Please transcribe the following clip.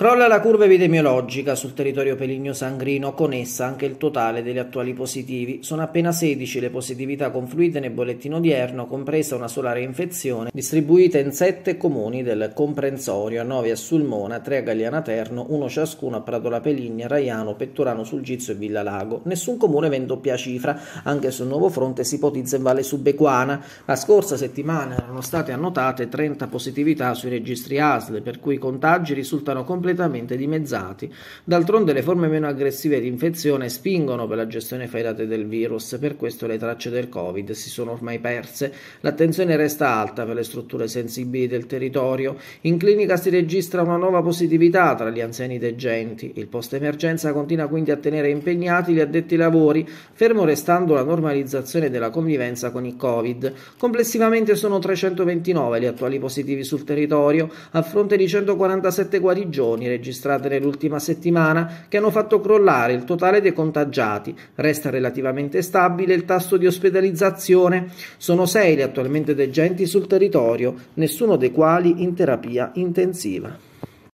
Crolla la curva epidemiologica sul territorio peligno-sangrino, con essa anche il totale degli attuali positivi. Sono appena 16 le positività confluite nel bollettino odierno, compresa una sola reinfezione, distribuita in 7 comuni del comprensorio, 9 a Sulmona, 3 a Galliana Terno, 1 ciascuno a Pratola Peligna, Raiano, Pettorano Sulgizio e Villa Lago. Nessun comune vende doppia cifra, anche sul nuovo fronte si ipotizza in Valle Subequana. La scorsa settimana erano state annotate 30 positività sui registri ASL, per cui i contagi risultano completamente completamente dimezzati. D'altronde le forme meno aggressive di infezione spingono per la gestione fairate del virus, per questo le tracce del Covid si sono ormai perse. L'attenzione resta alta per le strutture sensibili del territorio. In clinica si registra una nuova positività tra gli anziani degenti. Il post-emergenza continua quindi a tenere impegnati gli addetti lavori, fermo restando la normalizzazione della convivenza con il Covid. Complessivamente sono 329 gli attuali positivi sul territorio, a fronte di 147 guarigioni dimissioni registrate nell'ultima settimana che hanno fatto crollare il totale dei contagiati. Resta relativamente stabile il tasso di ospedalizzazione. Sono sei le attualmente degenti sul territorio, nessuno dei quali in terapia intensiva.